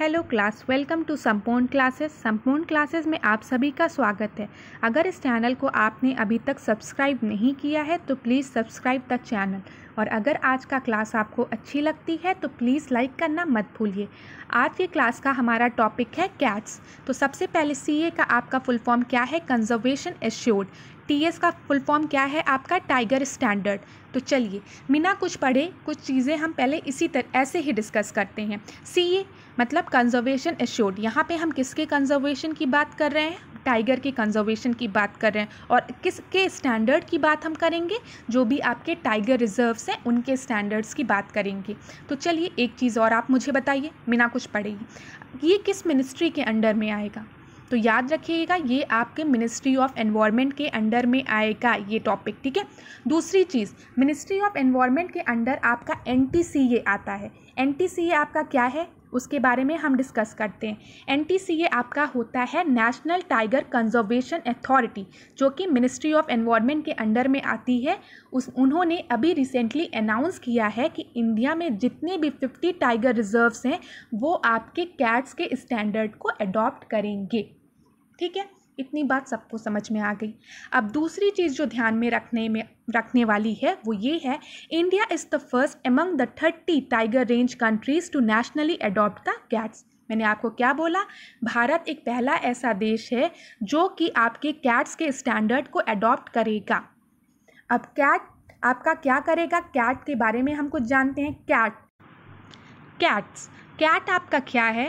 Hello class welcome to Sampoorna classes Sampoorna classes में आप सभी का स्वागत है अगर इस चैनल को आपने अभी तक सब्सक्राइब नहीं किया है तो प्लीज़ सब्सक्राइब द चैनल और अगर आज का क्लास आपको अच्छी लगती है तो प्लीज़ लाइक करना मत भूलिए आज के क्लास का हमारा टॉपिक है कैट्स तो सबसे पहले सी का आपका फुल फॉर्म क्या है कंजर्वेशन एश्योर्ड टी का फुल फॉर्म क्या है आपका टाइगर स्टैंडर्ड तो चलिए बिना कुछ पढ़े कुछ चीज़ें हम पहले इसी तरह ऐसे ही डिस्कस करते हैं सी मतलब कंजर्वेशन एश्योर्ड यहाँ पे हम किसके कंजर्वेशन की बात कर रहे हैं टाइगर के कंजर्वेशन की बात कर रहे हैं और किसके स्टैंडर्ड की बात हम करेंगे जो भी आपके टाइगर रिजर्व्स हैं उनके स्टैंडर्ड्स की बात करेंगे तो चलिए एक चीज़ और आप मुझे बताइए बिना कुछ पढ़ेगी ये किस मिनिस्ट्री के अंडर में आएगा तो याद रखिएगा ये आपके मिनिस्ट्री ऑफ एनवायरनमेंट के अंडर में आएगा ये टॉपिक ठीक है दूसरी चीज़ मिनिस्ट्री ऑफ एनवायरनमेंट के अंडर आपका एन आता है एन आपका क्या है उसके बारे में हम डिस्कस करते हैं एन आपका होता है नेशनल टाइगर कंजर्वेशन अथॉरिटी जो कि मिनिस्ट्री ऑफ एनवायरनमेंट के अंडर में आती है उस उन्होंने अभी रिसेंटली अनाउंस किया है कि इंडिया में जितने भी फिफ्टी टाइगर रिजर्व्स हैं वो आपके कैट्स के स्टैंडर्ड को अडॉप्ट करेंगे ठीक है इतनी बात सबको समझ में आ गई अब दूसरी चीज़ जो ध्यान में रखने में रखने वाली है वो ये है India is the first among the thirty tiger range countries to nationally adopt the CATS मैंने आपको क्या बोला भारत एक पहला ऐसा देश है जो कि आपके कैट्स के स्टैंडर्ड को अडॉप्ट करेगा अब कैट आपका क्या करेगा कैट के बारे में हम कुछ जानते हैं कैट कैट्स कैट आपका क्या है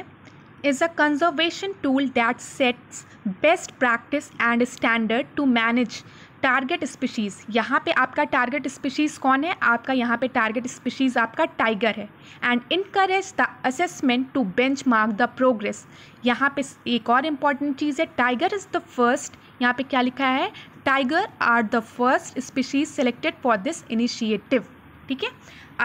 is a conservation tool that sets best practice and standard to manage target species यहाँ पे आपका टारगेट स्पीशीज़ कौन है आपका यहाँ पे टारगेट स्पीशीज़ आपका टाइगर है and encourage the assessment to benchmark the progress यहाँ पे एक और इम्पॉर्टेंट चीज़ है टाइगर इज़ द फर्स्ट यहाँ पे क्या लिखा है tiger are the first species selected for this initiative ठीक है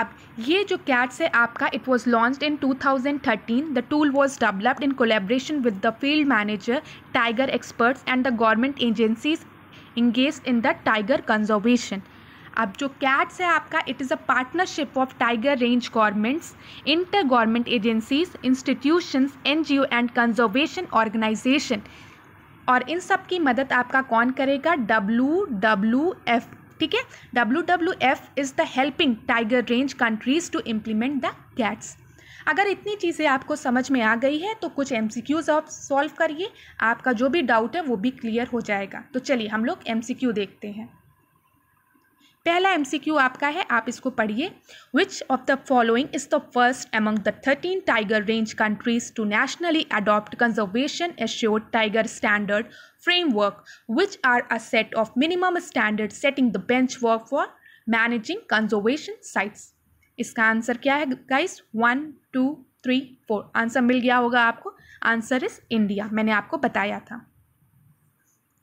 अब ये जो कैट्स है आपका it was launch in 2013 the tool was developed in collaboration with the field manager tiger experts and the government agencies engage in the tiger conservation अब जो CATS है आपका it is a partnership of tiger range governments inter government agencies institutions NGO and conservation organization और इन सब की मदद आपका कौन करेगा डब्लू डब्लू एफ ठीक है W W F is the helping tiger range countries to implement the CATS अगर इतनी चीज़ें आपको समझ में आ गई है तो कुछ एम सी क्यूज़ आप सॉल्व करिए आपका जो भी डाउट है वो भी क्लियर हो जाएगा तो चलिए हम लोग एम सी क्यू देखते हैं पहला एमसीक्यू आपका है आप इसको पढ़िए which of the following is the first among the thirteen tiger range countries to nationally adopt conservation assured tiger standard framework which are a set of minimum standard setting the bench work for managing conservation sites इसका answer क्या है guys one two three four answer मिल गया होगा आपको answer is India मैंने आपको बताया था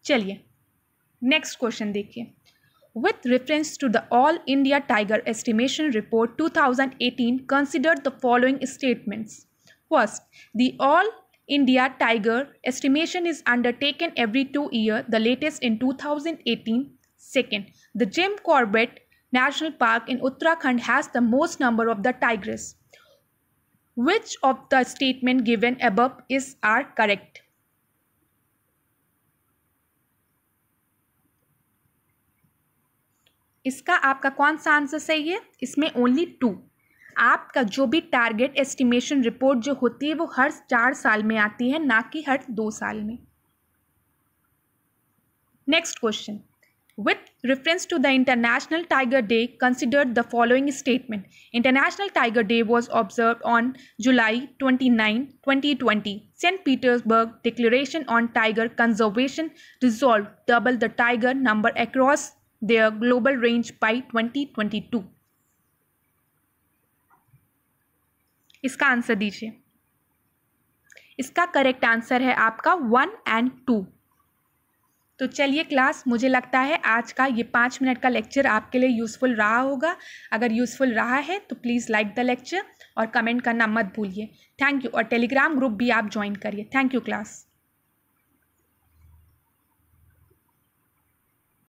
चलिए नेक्स्ट क्वेश्चन देखिए with reference to the All India Tiger Estimation Report 2018 considered the following statements. First, the All India Tiger estimation is undertaken every two years, the latest in 2018. Second, the Jim Corbett National Park in Uttarakhand has the most number of the tigers. Which of the statement given above is are correct? इसका आपका कौन सा answer सही है इसमें only to आपका जो भी टारगेट एस्टिमेशन रिपोर्ट जो होती है वो हर चार साल में आती है ना कि हर दो साल में next question with reference to the international tiger day consider the following statement international tiger day was observe on July twenty nine twenty twenty Saint Petersburg declaration on tiger conservation resolve double the tiger number across their global range by 2022 इसका answer दीजिए इसका correct answer है आपका one and to तो चलिए class मुझे लगता है आज का ये पाँच मिनट का लेक्चर आपके लिए यूज़फुल रहा होगा अगर यूज़फुल रहा है तो प्लीज़ लाइक द लेक्चर और कमेंट करना मत भूलिए थैंक यू और टेलीग्राम ग्रुप भी आप ज्वाइन करिए थैंक यू क्लास